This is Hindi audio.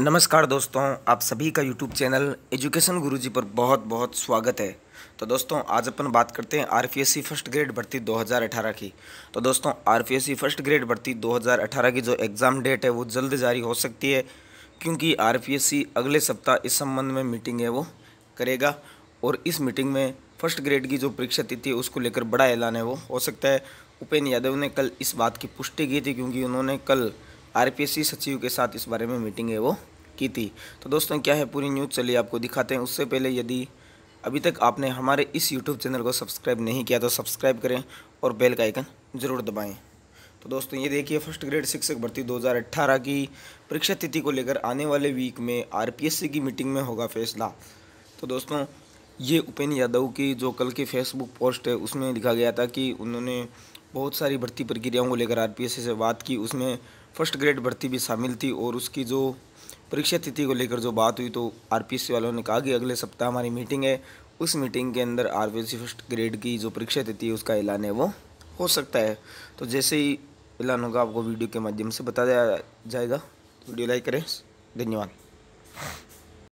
नमस्कार दोस्तों आप सभी का यूट्यूब चैनल एजुकेशन गुरुजी पर बहुत बहुत स्वागत है तो दोस्तों आज अपन बात करते हैं आरपीएससी फर्स्ट ग्रेड भर्ती 2018 की तो दोस्तों आरपीएससी फर्स्ट ग्रेड भर्ती 2018 की जो एग्ज़ाम डेट है वो जल्द जारी हो सकती है क्योंकि आरपीएससी अगले सप्ताह इस संबंध में मीटिंग है वो करेगा और इस मीटिंग में फर्स्ट ग्रेड की जो परीक्षा तिथि है उसको लेकर बड़ा ऐलान है वो हो सकता है उपेन्द्र यादव ने कल इस बात की पुष्टि की थी क्योंकि उन्होंने कल आरपीएससी सचिव के साथ इस बारे में मीटिंग है वो की थी तो दोस्तों क्या है पूरी न्यूज़ चलिए आपको दिखाते हैं उससे पहले यदि अभी तक आपने हमारे इस यूट्यूब चैनल को सब्सक्राइब नहीं किया तो सब्सक्राइब करें और बेल का आइकन ज़रूर दबाएं तो दोस्तों ये देखिए फर्स्ट ग्रेड शिक्षक भर्ती 2018 की परीक्षा तिथि को लेकर आने वाले वीक में आरपीएससी की मीटिंग में होगा फैसला तो दोस्तों ये उपेन यादव की जो कल की फेसबुक पोस्ट है उसमें लिखा गया था कि उन्होंने बहुत सारी भर्ती प्रक्रियाओं को लेकर आरपीएससी से बात की उसमें फर्स्ट ग्रेड भर्ती भी शामिल थी और उसकी जो परीक्षा तिथि को लेकर जो बात हुई तो आरपीएससी वालों ने कहा कि अगले सप्ताह हमारी मीटिंग है उस मीटिंग के अंदर आर फर्स्ट ग्रेड की जो परीक्षा तिथि है उसका ऐलान है वो हो सकता है तो जैसे ही ऐलान होगा आपको वीडियो के माध्यम से बता दिया जाएगा वीडियो लाइक करें धन्यवाद